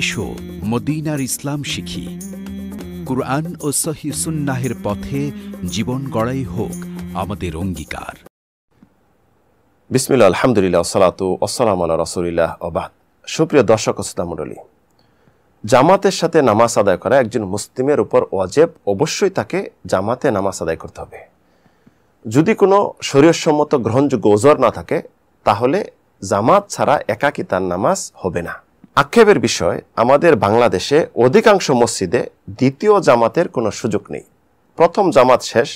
এসো মদিনার ইসলাম শিখি কুরআন ও সহি সুন্নাহের পথে জীবন গড়াই হোক আমাদের অঙ্গীকার বিসমিল্লা আলহামদুলিল্লাহ সালাতু আসসালাম আল্লাহ রসুলিল্লাহ অবাদ সুপ্রিয় দর্শক মণ্ডলী জামাতের সাথে নামাজ আদায় করা একজন মুসলিমের উপর ওয়াজেব অবশ্যই তাকে জামাতে নামাজ আদায় করতে হবে যদি কোনো শরীরসম্মত গ্রহণযোগ্য ওজর না থাকে তাহলে জামাত ছাড়া একাকি তার নামাজ হবে না আক্ষেপের বিষয় আমাদের বাংলাদেশে অধিকাংশ মসজিদে দ্বিতীয় জামাতের কোনো সুযোগ নেই প্রথম জামাত শেষ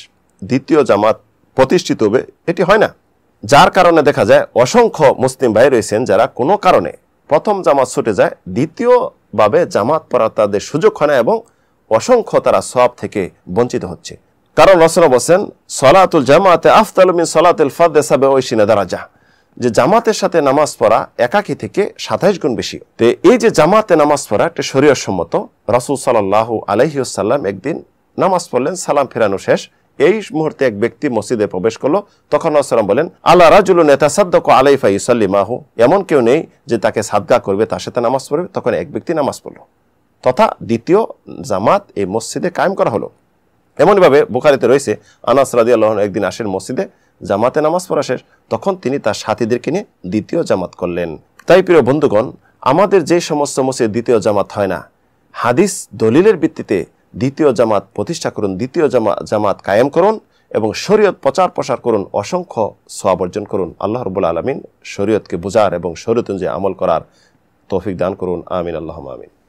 দ্বিতীয় জামাত প্রতিষ্ঠিত হবে এটি হয় না যার কারণে দেখা যায় অসংখ্য মুসলিম ভাই রয়েছেন যারা কোনো কারণে প্রথম জামাত ছুটে যায় দ্বিতীয়ভাবে জামাত পড়া তাদের সুযোগ হয় না এবং অসংখ্য তারা সব থেকে বঞ্চিত হচ্ছে কারণ রসনা বসেন সলাতুল জামাতে আফতালুমিন সলাতুল ফাদ্দে সাবে দ্বারা যা যে জামাতের সাথে নামাজ পড়া একাকি থেকে সাতাইশ গুণ বেশি তো এই যে জামাতে নামাজ পড়া একটা শরীয় সম্মত রাসুল সাল্লাহ আলহিউসাল্লাম একদিন নামাজ পড়লেন সালাম ফেরানো শেষ এই মুহূর্তে এক ব্যক্তি মসজিদে প্রবেশ করলো তখন আসসালাম বলেন আল্লাহ রাজুল নেতা সাদ্দক আলাইফা ইসাল্লিমাহু এমন কেউ নেই যে তাকে সাদগা করবে তার সাথে নামাজ পড়বে তখন এক ব্যক্তি নামাজ পড়লো তথা দ্বিতীয় জামাত এই মসজিদে কায়েম করা হলো এমনভাবে বুখারিতে রয়েছে আনাস রাজি আল্লাহন একদিন আসেন মসজিদে জামাতে নামাজ পড়া শেষ তখন তিনি তার সাথীদেরকে নিয়ে দ্বিতীয় জামাত করলেন তাই প্রিয় বন্ধুগণ আমাদের যে সমস্ত মসজিদ দ্বিতীয় জামাত হয় না হাদিস দলিলের ভিত্তিতে দ্বিতীয় জামাত প্রতিষ্ঠা করুন দ্বিতীয় জামা জামাত কায়েম করুন এবং শরীয়ত প্রচার প্রসার করুন অসংখ্য সোয়াব অর্জন করুন আল্লাহ রবুল আলমিন শরীয়তকে বোঝার এবং শরীয়ত অনুযায়ী আমল করার তৌফিক দান করুন আমিন আল্লাহ আমিন